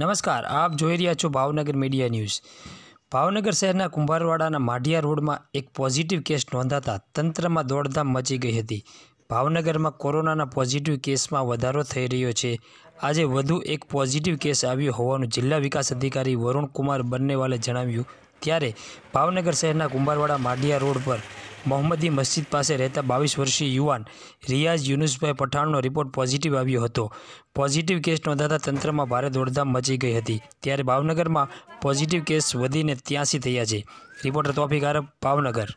નમસ્કાર આપ જોઈ રહ્યા છો ભાવનગર મીડિયા ન્યૂઝ ભાવનગર શહેરના કુંભારવાડાના માઢિયા રોડમાં એક પોઝિટિવ કેસ નોંધાતા તંત્રમાં દોડધામ મચી ગઈ હતી ભાવનગરમાં કોરોનાના પોઝિટિવ કેસમાં વધારો થઈ રહ્યો છે આજે વધુ એક પોઝિટિવ કેસ આવ્યો હોવાનું જિલ્લા વિકાસ અધિકારી વરુણકુમાર બંનેવાલે જણાવ્યું ત્યારે ભાવનગર શહેરના કુંભારવાડા માઢિયા રોડ પર મોહમ્મદી મસ્જિદ પાસે રહેતા બાવીસ વર્ષીય યુવાન રિયાઝ યુનુસભાઈ પઠાણનો રિપોર્ટ પોઝિટિવ આવ્યો હતો પોઝિટિવ કેસ નોંધાતા તંત્રમાં ભારે દોડધામ મચી ગઈ હતી ત્યારે ભાવનગરમાં પોઝિટિવ કેસ વધીને ત્યાંસી થયા છે રિપોર્ટર તોફિક આરબ ભાવનગર